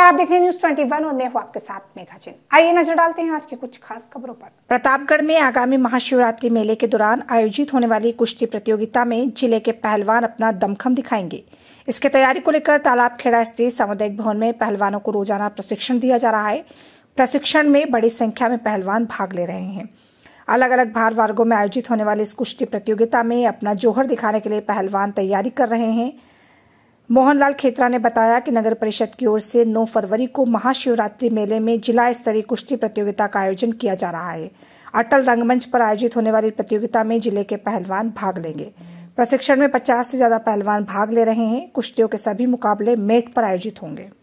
आप देख रहे हैं न्यूज वन और मैं हूँ आपके साथ मेघा जिन आइए नजर डालते हैं आज की कुछ खास खबरों पर प्रतापगढ़ में आगामी महाशिवरात्रि मेले के दौरान आयोजित होने वाली कुश्ती प्रतियोगिता में जिले के पहलवान अपना दमखम दिखाएंगे इसके तैयारी को लेकर तालाब खेड़ा स्थित सामुदायिक भवन में पहलवानों को रोजाना प्रशिक्षण दिया जा रहा है प्रशिक्षण में बड़ी संख्या में पहलवान भाग ले रहे हैं अलग अलग भार वर्गो में आयोजित होने वाली इस कुश्ती प्रतियोगिता में अपना जोहर दिखाने के लिए पहलवान तैयारी कर रहे हैं मोहनलाल खेतरा ने बताया कि नगर परिषद की ओर से 9 फरवरी को महाशिवरात्रि मेले में जिला स्तरीय कुश्ती प्रतियोगिता का आयोजन किया जा रहा है अटल रंगमंच पर आयोजित होने वाली प्रतियोगिता में जिले के पहलवान भाग लेंगे प्रशिक्षण में 50 से ज्यादा पहलवान भाग ले रहे हैं कुश्तियों के सभी मुकाबले मेट पर आयोजित होंगे